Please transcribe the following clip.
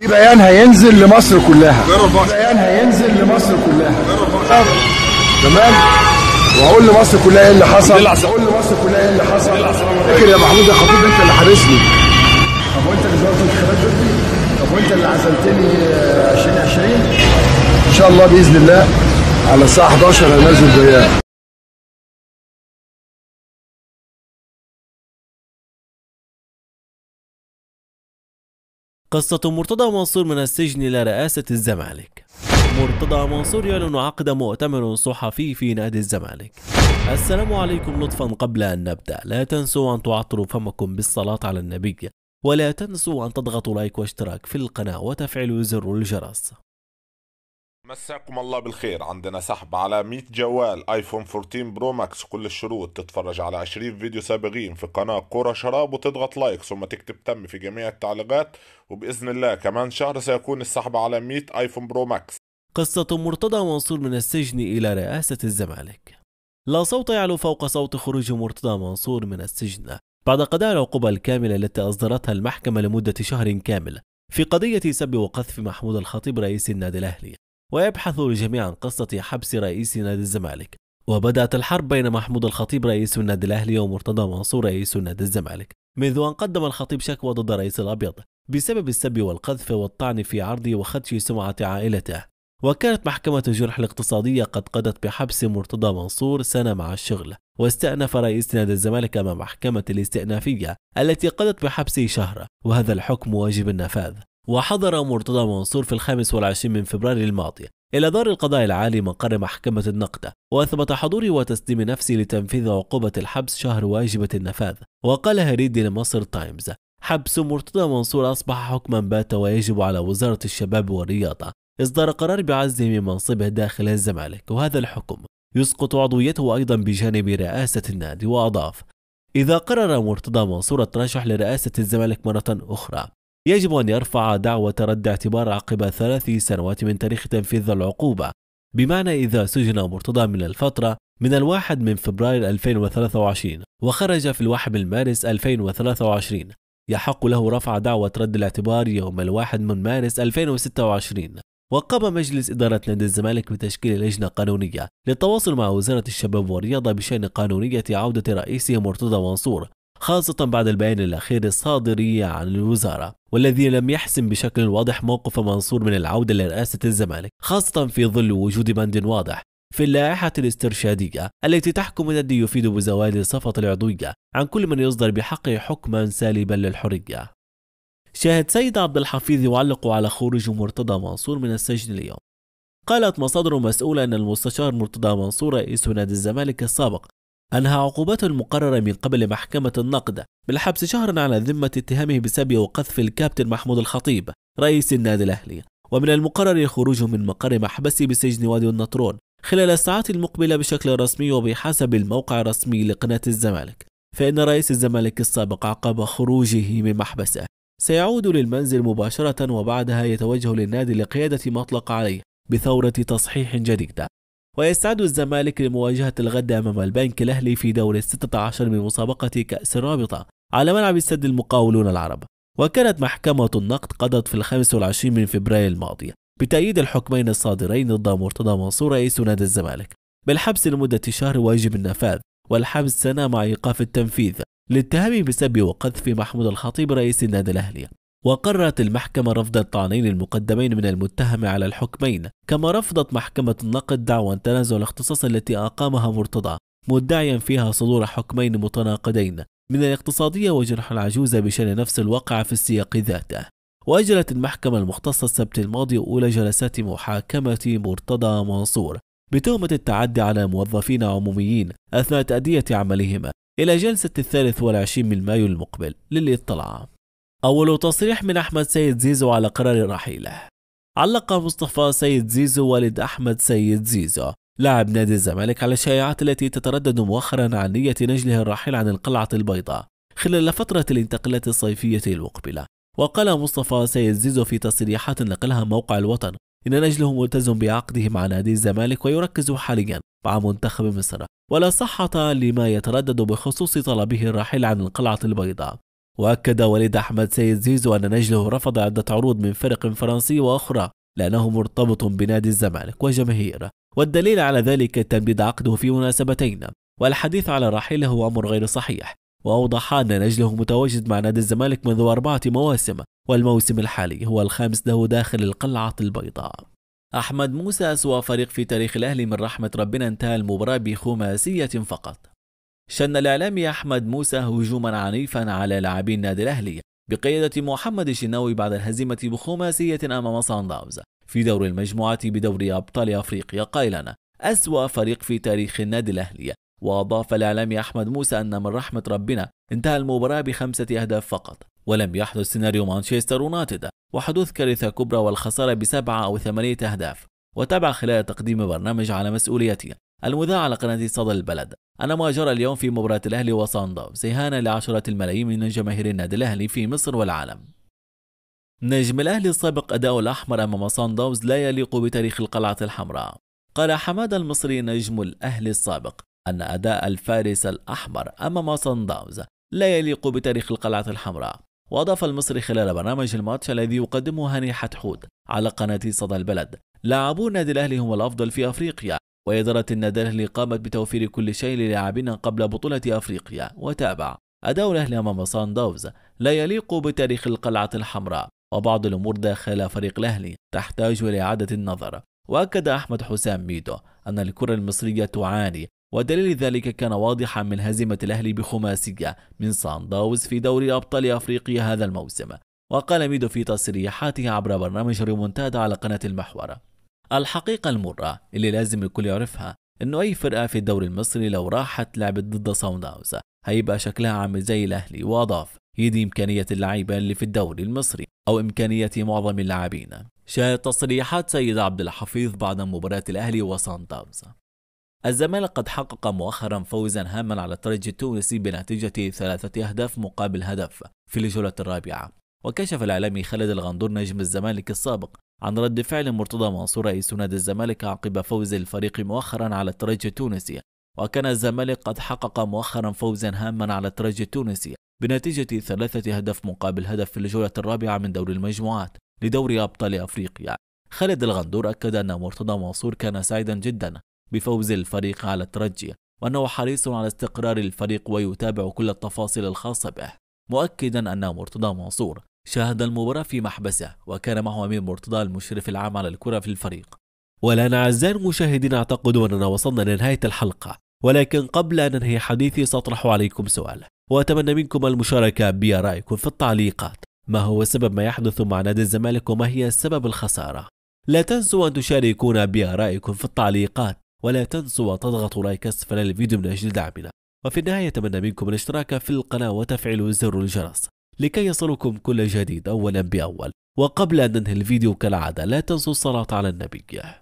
في بيان هينزل لمصر كلها بيان هينزل لمصر كلها تمام واقول لمصر كلها ايه اللي حصل اقول لمصر كلها ايه اللي حصل فاكر يا محمود يا خطيب انت اللي حارسني طب وانت اللي زرت الانتخابات دي طب وانت اللي عزلتني 2020 آه، ان شاء الله باذن الله على الساعه 11 هنزل بيان قصة مرتضى منصور من السجن إلى رئاسة الزمالك مرتضى منصور يعلن عقد مؤتمر صحفي في نادي الزمالك السلام عليكم لطفا قبل أن نبدأ لا تنسوا أن تعطروا فمكم بالصلاة على النبي ولا تنسوا أن تضغطوا لايك واشتراك في القناة وتفعلوا زر الجرس مساكم الله بالخير عندنا سحب على 100 جوال ايفون 14 برو ماكس كل الشروط تتفرج على 20 فيديو سابقين في قناة كرة شراب وتضغط لايك ثم تكتب تم في جميع التعليقات وبإذن الله كمان شهر سيكون السحب على 100 ايفون برو ماكس قصة مرتضى منصور من السجن إلى رئاسة الزمالك لا صوت يعلو فوق صوت خروج مرتضى منصور من السجن بعد قضاء العقوبة الكاملة التي أصدرتها المحكمة لمدة شهر كامل في قضية سب وقذف محمود الخطيب رئيس النادي الأهلي ويبحث الجميع عن قصة حبس رئيس نادي الزمالك وبدأت الحرب بين محمود الخطيب رئيس النادي الأهلي ومرتضى منصور رئيس نادي الزمالك منذ أن قدم الخطيب شكوى ضد رئيس الأبيض بسبب السب والقذف والطعن في عرضه وخدش سمعة عائلته وكانت محكمة الجرح الاقتصادية قد قضت بحبس مرتضى منصور سنة مع الشغل واستأنف رئيس نادي الزمالك أمام محكمة الاستئنافية التي قضت بحبسه شهر وهذا الحكم واجب النفاذ وحضر مرتضى منصور في الخامس والعشرين من فبراير الماضي إلى دار القضاء العالي مقر محكمة النقدة وأثبت حضوري وتسليم نفسي لتنفيذ عقوبة الحبس شهر واجبة النفاذ وقال هريدي لمصر تايمز حبس مرتضى منصور أصبح حكما بات ويجب على وزارة الشباب والرياضة إصدار قرار بعزله من منصبه داخل الزمالك وهذا الحكم يسقط عضويته أيضا بجانب رئاسة النادي وأضاف إذا قرر مرتضى منصور الترشح لرئاسة الزمالك مرة أخرى يجب أن يرفع دعوة رد اعتبار عقب ثلاث سنوات من تاريخ تنفيذ العقوبة بمعنى إذا سجن مرتضى من الفترة من الواحد من فبراير 2023 وخرج في الواحد من مارس 2023 يحق له رفع دعوة رد الاعتبار يوم الواحد من مارس 2026 وقام مجلس إدارة نادي الزمالك بتشكيل لجنة قانونية للتواصل مع وزارة الشباب والرياضة بشأن قانونية عودة رئيسه مرتضى منصور خاصة بعد البيان الأخير الصادر عن الوزارة والذي لم يحسم بشكل واضح موقف منصور من العودة لرئاسة الزمالك خاصة في ظل وجود بند واضح في اللائحة الاسترشادية التي تحكم الذي يفيد بزوال صفة العضوية عن كل من يصدر بحقه حكما سالبا للحرية شاهد سيد عبد الحفيظ يعلق على خروج مرتضى منصور من السجن اليوم قالت مصادر مسؤولة أن المستشار مرتضى منصور رئيس نادي الزمالك السابق أنهى عقوبات المقررة من قبل محكمة النقد بالحبس شهرا على ذمة اتهامه بسبي وقذف الكابتن محمود الخطيب رئيس النادي الأهلي ومن المقرر خروجه من مقر محبسه بسجن وادي النطرون خلال الساعات المقبلة بشكل رسمي وبحسب الموقع الرسمي لقناة الزمالك فإن رئيس الزمالك السابق عقب خروجه من محبسه سيعود للمنزل مباشرة وبعدها يتوجه للنادي لقيادة ما أطلق عليه بثورة تصحيح جديدة ويستعد الزمالك لمواجهة الغد أمام البنك الأهلي في دور الستة عشر من مسابقة كأس الرابطة على ملعب السد المقاولون العرب وكانت محكمة النقد قضت في الخامس والعشرين من فبراير الماضي بتأييد الحكمين الصادرين ضد مرتضى منصور رئيس نادي الزمالك بالحبس لمدة شهر واجب النفاذ والحبس سنة مع إيقاف التنفيذ لاتهامه بسب وقذف محمود الخطيب رئيس النادي الأهلي وقررت المحكمة رفض الطعنين المقدمين من المتهم على الحكمين كما رفضت محكمة النقد دعوى تنازع الاختصاص التي أقامها مرتضى مدعيا فيها صدور حكمين متناقضين من الاقتصادية وجرح العجوزة بشأن نفس الواقع في السياق ذاته وأجرت المحكمة المختصة السبت الماضي أولى جلسات محاكمة مرتضى منصور بتهمة التعدي على موظفين عموميين أثناء تأدية عملهم إلى جلسة الثالث والعشرين من مايو المقبل للإطلاع أول تصريح من أحمد سيد زيزو على قرار رحيله علق مصطفى سيد زيزو والد أحمد سيد زيزو لاعب نادي الزمالك على الشائعات التي تتردد مؤخرا عن نية نجله الرحيل عن القلعة البيضاء خلال فترة الانتقالات الصيفية المقبلة وقال مصطفى سيد زيزو في تصريحات نقلها موقع الوطن إن نجله ملتزم بعقده مع نادي الزمالك ويركز حاليا مع منتخب مصر ولا صحة لما يتردد بخصوص طلبه الرحيل عن القلعة البيضاء وأكد وليد أحمد سيد زيزو أن نجله رفض عدة عروض من فرق فرنسية وأخرى لأنه مرتبط بنادي الزمالك وجماهيره والدليل على ذلك تمديد عقده في مناسبتين والحديث على رحيله هو أمر غير صحيح وأوضح أن نجله متواجد مع نادي الزمالك منذ أربعة مواسم والموسم الحالي هو الخامس له داخل القلعة البيضاء أحمد موسى أسوأ فريق في تاريخ الأهلي من رحمة ربنا انتهى المباراة بخماسية فقط شن الإعلامي أحمد موسى هجوما عنيفا على لاعبي النادي الأهلي بقيادة محمد الشناوي بعد الهزيمة بخماسية أمام صن داونز في دور المجموعة بدوري أبطال أفريقيا قائلا أسوأ فريق في تاريخ النادي الأهلي وأضاف الإعلامي أحمد موسى أن من رحمة ربنا انتهى المباراة بخمسة أهداف فقط ولم يحدث سيناريو مانشستر يونايتد وحدوث كارثة كبرى والخسارة بسبعة أو ثمانية أهداف وتابع خلال تقديم برنامج على مسؤوليته المذاع على قناة صدى البلد أن ما جرى اليوم في مباراة الأهلي وصن داونز إهانة لعشرة الملايين من جماهير النادي الأهلي في مصر والعالم نجم الأهلي السابق أداء الأحمر أمام صن داونز لا يليق بتاريخ القلعة الحمراء قال حماد المصري نجم الأهلي السابق أن أداء الفارس الأحمر أمام صن داونز لا يليق بتاريخ القلعة الحمراء وأضاف المصري خلال برنامج الماتش الذي يقدمه هاني حتحوت على قناة صدى البلد لاعبو النادي الأهلي هم الأفضل في أفريقيا وإدارة النادال الأهلي قامت بتوفير كل شيء للاعبين قبل بطولة أفريقيا وتابع أداء الأهلي أمام صن داوز لا يليق بتاريخ القلعة الحمراء وبعض الأمور داخل فريق الأهلي تحتاج إلى إعادة النظر وأكد أحمد حسام ميدو أن الكرة المصرية تعاني ودليل ذلك كان واضحا من هزيمة الأهلي بخماسية من صن داوز في دوري أبطال أفريقيا هذا الموسم وقال ميدو في تصريحاته عبر برنامج ريمونتادا على قناة المحور الحقيقة المرة اللي لازم الكل يعرفها إنه أي فرقة في الدوري المصري لو راحت لعبت ضد صن هيبقى شكلها عامل زي الأهلي وأضاف هي دي إمكانية اللعيبة اللي في الدوري المصري أو إمكانية معظم اللاعبين شاهد تصريحات سيد عبد الحفيظ بعد مباراة الأهلي وصن الزمالك قد حقق مؤخرا فوزا هاما على الترجي التونسي بنتيجة ثلاثة أهداف مقابل هدف في الجولة الرابعة وكشف الإعلامي خالد الغندور نجم الزمالك السابق عن رد فعل مرتضى منصور رئيس نادي الزمالك عقب فوز الفريق مؤخرا على الترجي التونسي وكان الزمالك قد حقق مؤخرا فوزا هاما على الترجي التونسي بنتيجة ثلاثة هدف مقابل هدف في الجولة الرابعة من دور المجموعات لدوري أبطال أفريقيا خالد الغندور أكد أن مرتضى منصور كان سعيدا جدا بفوز الفريق على الترجي وأنه حريص على استقرار الفريق ويتابع كل التفاصيل الخاصة به مؤكدا أن مرتضى منصور شاهد المباراة في محبسه وكان معه أمير مرتضى المشرف العام على الكرة في الفريق والآن أعزائي المشاهدين أعتقد أننا وصلنا لنهاية الحلقة ولكن قبل أن أنهي حديثي سأطرح عليكم سؤال وأتمنى منكم المشاركة بآرائكم في التعليقات ما هو سبب ما يحدث مع نادي الزمالك وما هي سبب الخسارة لا تنسوا أن تشاركونا بآرائكم في التعليقات ولا تنسوا تضغطوا لايك أسفل الفيديو من أجل دعمنا وفي النهاية أتمنى منكم الاشتراك في القناة وتفعيل زر الجرس لكي يصلكم كل جديد أولا بأول وقبل أن ننهي الفيديو كالعادة لا تنسوا الصلاة على النبي